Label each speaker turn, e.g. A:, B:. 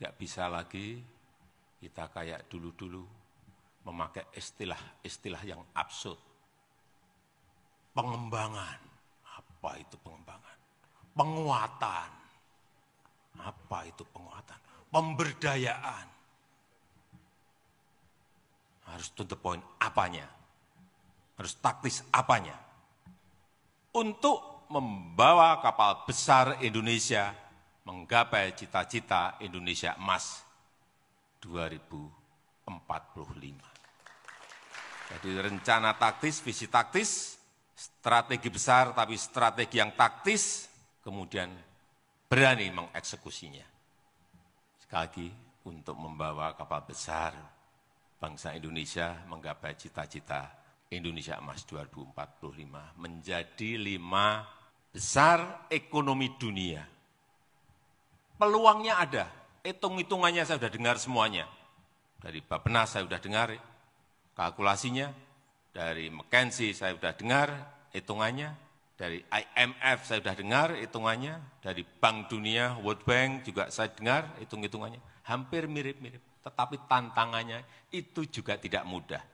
A: nggak bisa lagi kita kayak dulu-dulu memakai istilah-istilah yang absurd.
B: Pengembangan, apa itu pengembangan?
C: Penguatan,
B: apa itu penguatan?
C: Pemberdayaan,
A: harus to the point apanya, harus taktis apanya.
C: Untuk
A: membawa kapal besar Indonesia menggapai cita-cita Indonesia Emas 2045. Jadi rencana taktis, visi taktis, strategi besar tapi strategi yang taktis, kemudian berani mengeksekusinya. Sekali lagi, untuk membawa kapal besar bangsa Indonesia menggapai cita-cita Indonesia Emas 2045 menjadi lima besar ekonomi dunia Peluangnya ada, hitung-hitungannya saya sudah dengar semuanya. Dari Bapenas saya sudah dengar kalkulasinya, dari McKinsey saya sudah dengar hitungannya, dari IMF saya sudah dengar hitungannya, dari Bank Dunia, World Bank juga saya dengar hitung-hitungannya. Hampir mirip-mirip, tetapi tantangannya itu juga tidak mudah.